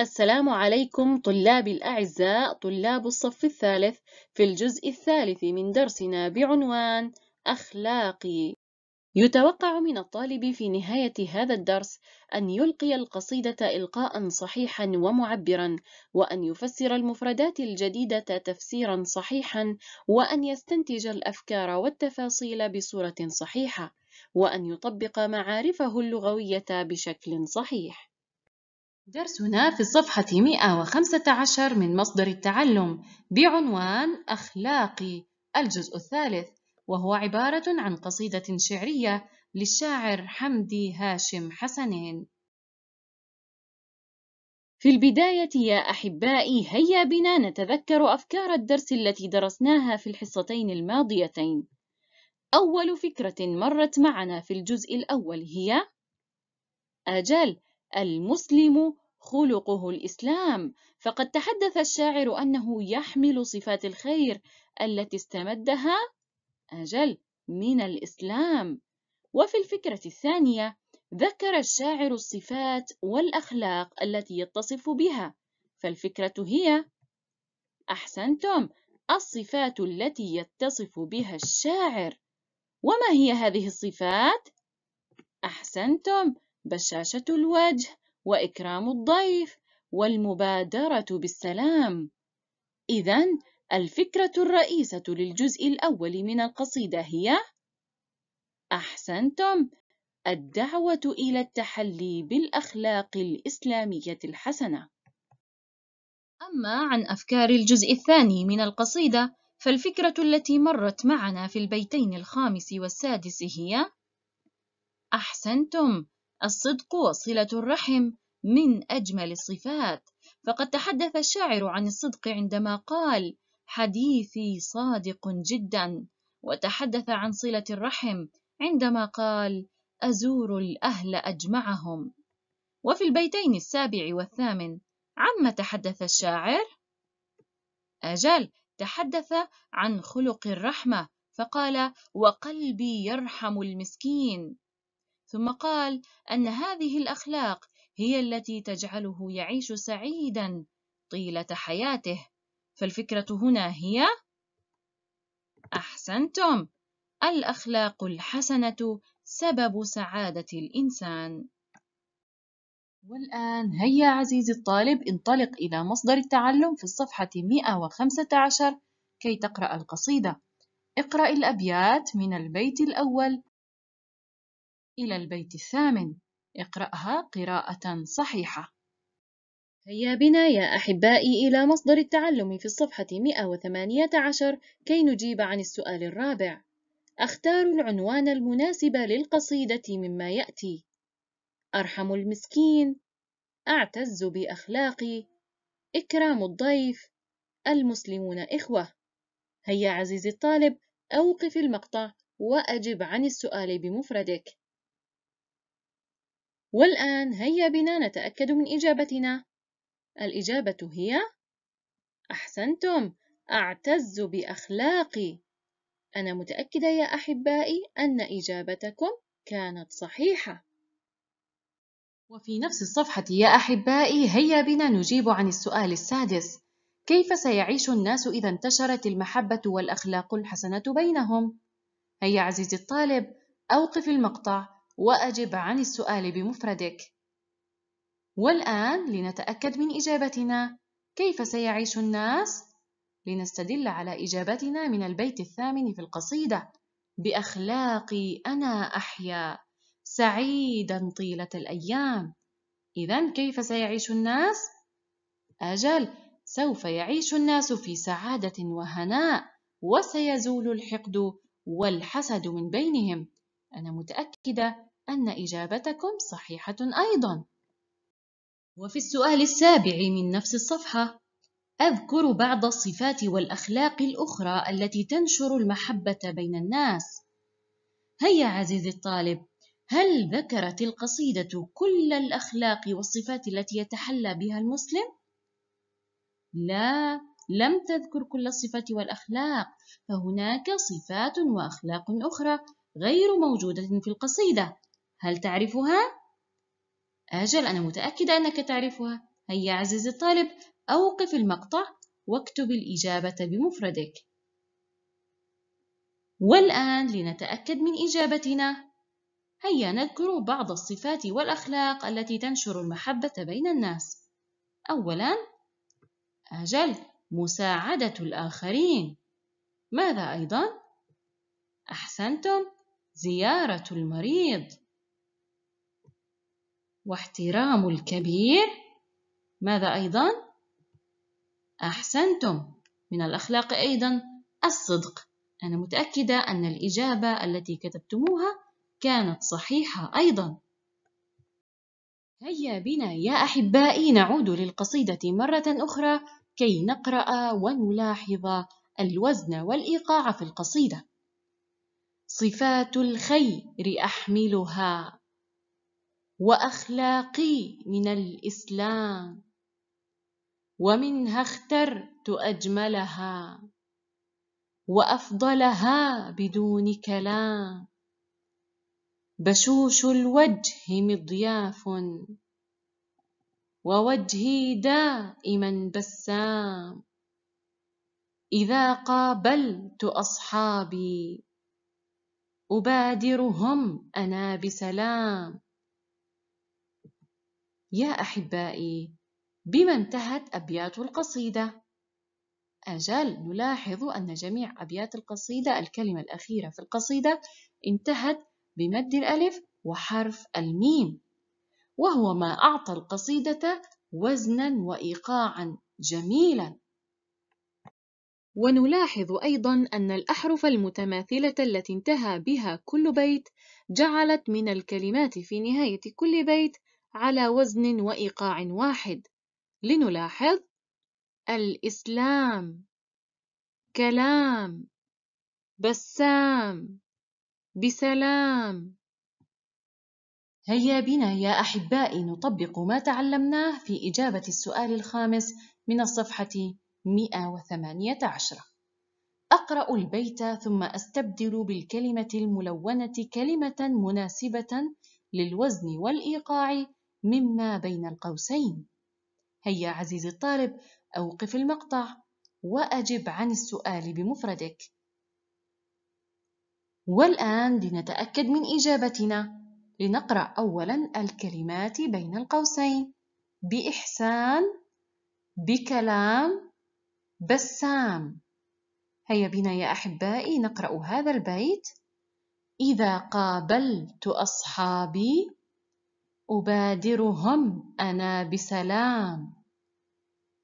السلام عليكم طلابي الأعزاء طلاب الصف الثالث في الجزء الثالث من درسنا بعنوان أخلاقي يتوقع من الطالب في نهاية هذا الدرس أن يلقي القصيدة إلقاء صحيحا ومعبرا وأن يفسر المفردات الجديدة تفسيرا صحيحا وأن يستنتج الأفكار والتفاصيل بصورة صحيحة وأن يطبق معارفه اللغوية بشكل صحيح درسنا في الصفحة 115 من مصدر التعلم بعنوان أخلاقي الجزء الثالث وهو عبارة عن قصيدة شعرية للشاعر حمدي هاشم حسنين في البداية يا أحبائي هيا بنا نتذكر أفكار الدرس التي درسناها في الحصتين الماضيتين أول فكرة مرت معنا في الجزء الأول هي أجل المسلم خلقه الإسلام فقد تحدث الشاعر أنه يحمل صفات الخير التي استمدها أجل من الإسلام وفي الفكرة الثانية ذكر الشاعر الصفات والأخلاق التي يتصف بها فالفكرة هي أحسنتم الصفات التي يتصف بها الشاعر وما هي هذه الصفات؟ أحسنتم بشاشة الوجه وإكرام الضيف والمبادرة بالسلام إذا الفكرة الرئيسة للجزء الأول من القصيدة هي أحسنتم الدعوة إلى التحلي بالأخلاق الإسلامية الحسنة أما عن أفكار الجزء الثاني من القصيدة فالفكرة التي مرت معنا في البيتين الخامس والسادس هي أحسنتم الصدق وصلة الرحم من أجمل الصفات فقد تحدث الشاعر عن الصدق عندما قال حديثي صادق جدا وتحدث عن صلة الرحم عندما قال أزور الأهل أجمعهم وفي البيتين السابع والثامن عما تحدث الشاعر؟ أجل تحدث عن خلق الرحمة فقال وقلبي يرحم المسكين ثم قال أن هذه الأخلاق هي التي تجعله يعيش سعيدا طيلة حياته فالفكرة هنا هي أحسنتم الأخلاق الحسنة سبب سعادة الإنسان والآن هيا عزيزي الطالب انطلق إلى مصدر التعلم في الصفحة 115 كي تقرأ القصيدة اقرأ الأبيات من البيت الأول إلى البيت الثامن اقرأها قراءة صحيحة هيا بنا يا أحبائي إلى مصدر التعلم في الصفحة 118 كي نجيب عن السؤال الرابع أختار العنوان المناسب للقصيدة مما يأتي أرحم المسكين أعتز بأخلاقي إكرام الضيف المسلمون إخوة هيا عزيزي الطالب أوقف المقطع وأجب عن السؤال بمفردك والآن هيا بنا نتأكد من إجابتنا الإجابة هي أحسنتم أعتز بأخلاقي أنا متأكدة يا أحبائي أن إجابتكم كانت صحيحة وفي نفس الصفحة يا أحبائي هيا بنا نجيب عن السؤال السادس كيف سيعيش الناس إذا انتشرت المحبة والأخلاق الحسنة بينهم؟ هيا عزيزي الطالب أوقف المقطع وأجب عن السؤال بمفردك والآن لنتأكد من إجابتنا كيف سيعيش الناس؟ لنستدل على إجابتنا من البيت الثامن في القصيدة بأخلاقي أنا أحيا سعيدا طيلة الأيام إذا كيف سيعيش الناس؟ أجل سوف يعيش الناس في سعادة وهناء وسيزول الحقد والحسد من بينهم أنا متأكدة أن إجابتكم صحيحة أيضا وفي السؤال السابع من نفس الصفحة أذكر بعض الصفات والأخلاق الأخرى التي تنشر المحبة بين الناس هيا عزيزي الطالب هل ذكرت القصيدة كل الأخلاق والصفات التي يتحلى بها المسلم؟ لا لم تذكر كل الصفات والأخلاق فهناك صفات وأخلاق أخرى غير موجودة في القصيدة هل تعرفها؟ أجل أنا متأكدة أنك تعرفها هيا عزيزي الطالب أوقف المقطع واكتب الإجابة بمفردك والآن لنتأكد من إجابتنا هيا نذكر بعض الصفات والأخلاق التي تنشر المحبة بين الناس أولا أجل مساعدة الآخرين ماذا أيضا؟ أحسنتم زيارة المريض واحترام الكبير ماذا أيضا؟ أحسنتم من الأخلاق أيضا الصدق أنا متأكدة أن الإجابة التي كتبتموها كانت صحيحة أيضا هيا بنا يا أحبائي نعود للقصيدة مرة أخرى كي نقرأ ونلاحظ الوزن والإيقاع في القصيدة صفات الخير أحملها وأخلاقي من الإسلام ومنها اخترت أجملها وأفضلها بدون كلام بشوش الوجه مضياف ووجهي دائما بسام إذا قابلت أصحابي أبادرهم أنا بسلام يا أحبائي بما انتهت أبيات القصيدة؟ أجل نلاحظ أن جميع أبيات القصيدة الكلمة الأخيرة في القصيدة انتهت بمد الألف وحرف الميم وهو ما أعطى القصيدة وزنا وإيقاعا جميلا ونلاحظ أيضا أن الأحرف المتماثلة التي انتهى بها كل بيت جعلت من الكلمات في نهاية كل بيت على وزن وإيقاع واحد لنلاحظ الإسلام كلام بسام بسلام هيا بنا يا أحبائي نطبق ما تعلمناه في إجابة السؤال الخامس من الصفحة 118 أقرأ البيت ثم أستبدل بالكلمة الملونة كلمة مناسبة للوزن والإيقاع مما بين القوسين هيا عزيزي الطالب أوقف المقطع وأجب عن السؤال بمفردك والآن لنتأكد من إجابتنا لنقرأ أولا الكلمات بين القوسين بإحسان بكلام بسام هيا بنا يا أحبائي نقرأ هذا البيت إذا قابلت أصحابي أبادرهم أنا بسلام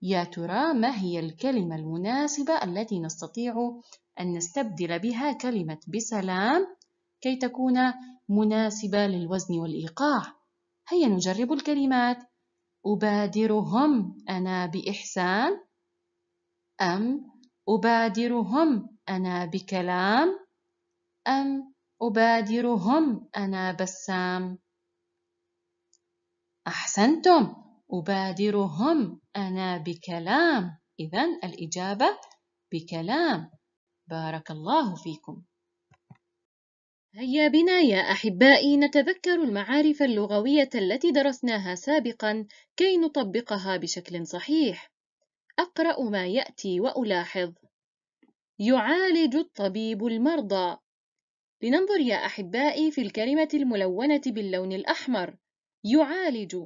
يا ترى ما هي الكلمة المناسبة التي نستطيع أن نستبدل بها كلمة بسلام كي تكون مناسبة للوزن والإيقاع هيا نجرب الكلمات أبادرهم أنا بإحسان أم أبادرهم أنا بكلام أم أبادرهم أنا بسام أحسنتم أبادرهم أنا بكلام إذا الإجابة بكلام بارك الله فيكم هيا بنا يا أحبائي نتذكر المعارف اللغوية التي درسناها سابقا كي نطبقها بشكل صحيح أقرأ ما يأتي وألاحظ يعالج الطبيب المرضى لننظر يا أحبائي في الكلمة الملونة باللون الأحمر يعالج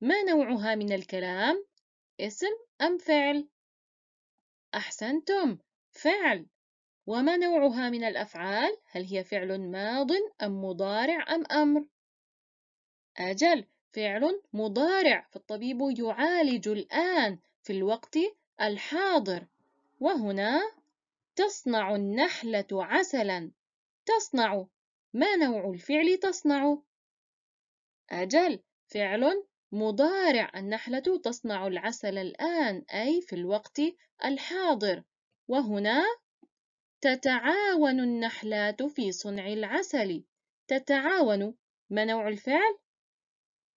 ما نوعها من الكلام اسم أم فعل أحسنتم فعل وما نوعها من الأفعال هل هي فعل ماض أم مضارع أم أمر أجل فعل مضارع فالطبيب يعالج الآن في الوقت الحاضر وهنا تصنع النحلة عسلا تصنع ما نوع الفعل تصنع أجل فعل مضارع النحلة تصنع العسل الآن أي في الوقت الحاضر وهنا تتعاون النحلات في صنع العسل تتعاون ما نوع الفعل؟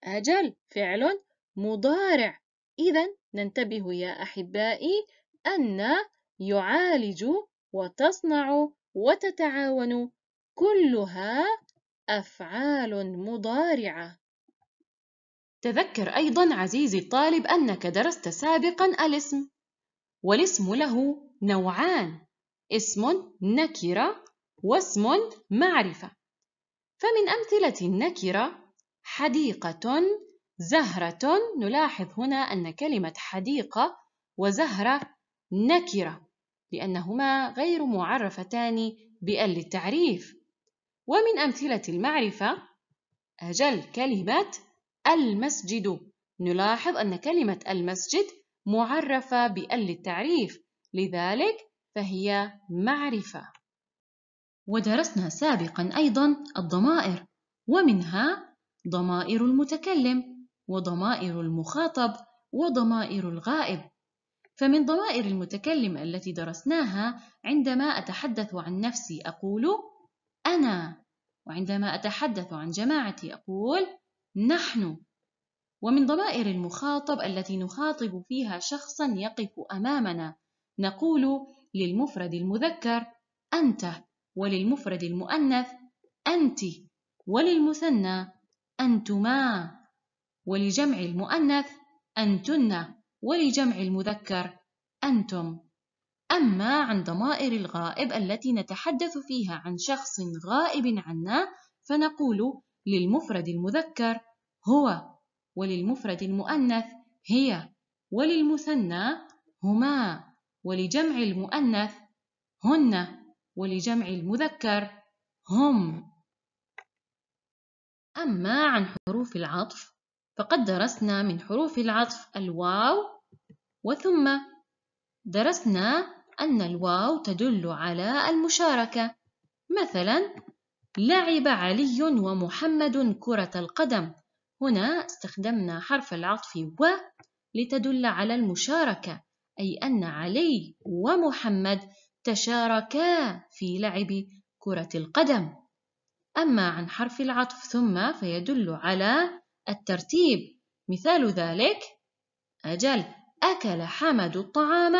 أجل فعل مضارع إذا ننتبه يا أحبائي أن يعالج وتصنع وتتعاون كلها أفعال مضارعة تذكر أيضا عزيزي الطالب أنك درست سابقا الاسم والاسم له نوعان اسم نكرة واسم معرفة فمن أمثلة النكرة حديقة زهرة نلاحظ هنا أن كلمة حديقة وزهرة نكرة لأنهما غير معرفتان بأل التعريف ومن أمثلة المعرفة أجل كلمة المسجد نلاحظ أن كلمة المسجد معرفة بأل التعريف لذلك فهي معرفة ودرسنا سابقا أيضا الضمائر ومنها ضمائر المتكلم وضمائر المخاطب وضمائر الغائب فمن ضمائر المتكلم التي درسناها عندما أتحدث عن نفسي أقول أنا وعندما أتحدث عن جماعتي أقول نحن ومن ضمائر المخاطب التي نخاطب فيها شخصا يقف أمامنا نقول للمفرد المذكر أنت وللمفرد المؤنث أنت وللمثنى أنتما ولجمع المؤنث أنتن ولجمع المذكر أنتم أما عن ضمائر الغائب التي نتحدث فيها عن شخص غائب عنا فنقول للمفرد المذكر هو وللمفرد المؤنث هي وللمثنى هما ولجمع المؤنث هن ولجمع المذكر هم أما عن حروف العطف فقد درسنا من حروف العطف الواو وثم درسنا أن الواو تدل على المشاركة مثلا لعب علي ومحمد كرة القدم هنا استخدمنا حرف العطف و لتدل على المشاركة أي أن علي ومحمد تشاركا في لعب كرة القدم أما عن حرف العطف ثم فيدل على الترتيب مثال ذلك أجل أكل حمد الطعام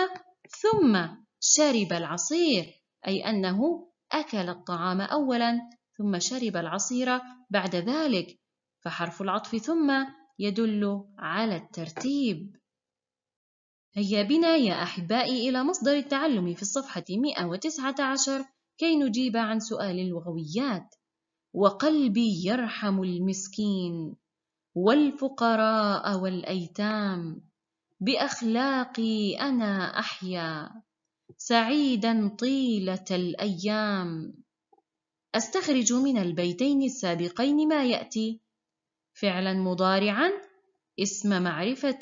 ثم شرب العصير أي أنه أكل الطعام أولا ثم شرب العصير بعد ذلك فحرف العطف ثم يدل على الترتيب هيا بنا يا أحبائي إلى مصدر التعلم في الصفحة 119 كي نجيب عن سؤال اللغويات وقلبي يرحم المسكين والفقراء والأيتام بأخلاقي أنا أحيا سعيدا طيله الايام استخرج من البيتين السابقين ما ياتي فعلا مضارعا اسم معرفه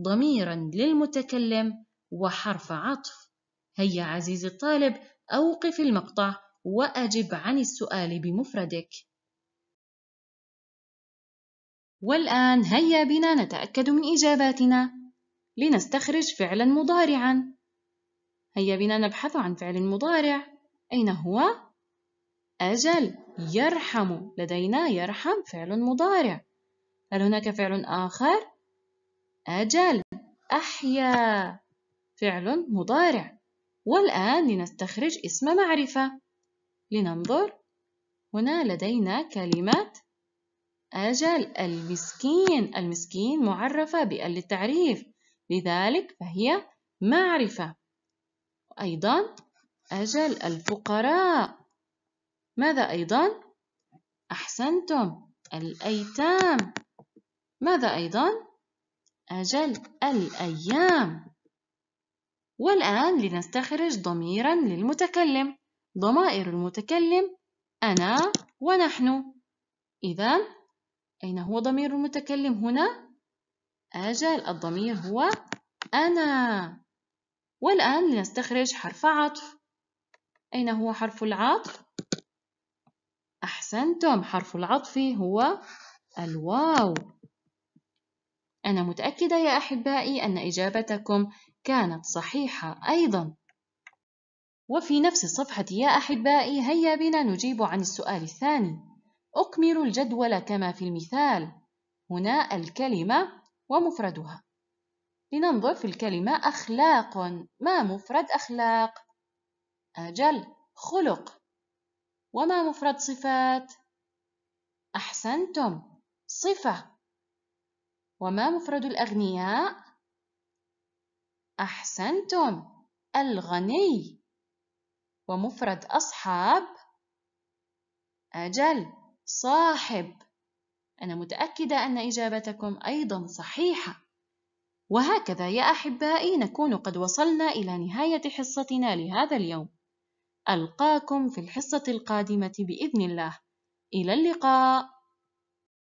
ضميرا للمتكلم وحرف عطف هيا عزيزي الطالب اوقف المقطع واجب عن السؤال بمفردك والان هيا بنا نتاكد من اجاباتنا لنستخرج فعلا مضارعا هيا بنا نبحث عن فعل مضارع أين هو؟ أجل يرحم لدينا يرحم فعل مضارع هل هناك فعل آخر؟ أجل أحيا فعل مضارع والآن لنستخرج اسم معرفة لننظر هنا لدينا كلمة أجل المسكين المسكين معرفة بأل التعريف لذلك فهي معرفة أيضا أجل الفقراء ماذا أيضا؟ أحسنتم الأيتام ماذا أيضا؟ أجل الأيام والآن لنستخرج ضميرا للمتكلم ضمائر المتكلم أنا ونحن إذا أين هو ضمير المتكلم هنا؟ أجل الضمير هو أنا والآن لنستخرج حرف عطف أين هو حرف العطف؟ أحسنتم حرف العطف هو الواو أنا متأكدة يا أحبائي أن إجابتكم كانت صحيحة أيضا وفي نفس الصفحة يا أحبائي هيا بنا نجيب عن السؤال الثاني أكمل الجدول كما في المثال هنا الكلمة ومفردها لننظر في الكلمة أخلاق ما مفرد أخلاق أجل خلق وما مفرد صفات أحسنتم صفة وما مفرد الأغنياء أحسنتم الغني ومفرد أصحاب أجل صاحب أنا متأكدة أن إجابتكم أيضا صحيحة وهكذا يا أحبائي نكون قد وصلنا إلى نهاية حصتنا لهذا اليوم ألقاكم في الحصة القادمة بإذن الله إلى اللقاء